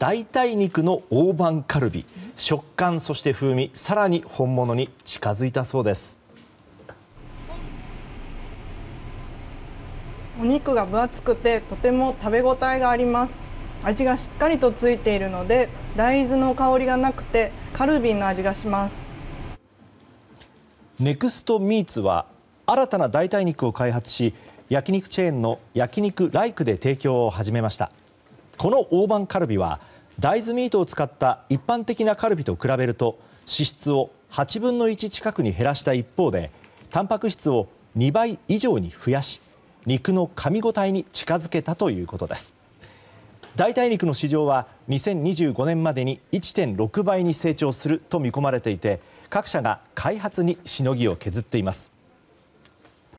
代替肉の大判カルビ食感、そして風味さらに本物に近づいたそうです。お肉が分厚くてとても食べ応えがあります味がしっかりとついているので大豆の香りがなくてカルビの味がしますネクストミーツは新たな代替肉を開発し焼肉チェーンの焼肉ライクで提供を始めました。この大判カルビは大豆ミートを使った一般的なカルビと比べると脂質を8分の1近くに減らした一方でタンパク質を2倍以上に増やし肉の噛み応えに近づけたということです。代替肉の市場は2025年までに1.6倍に成長すると見込まれていて各社が開発にしのぎを削っています。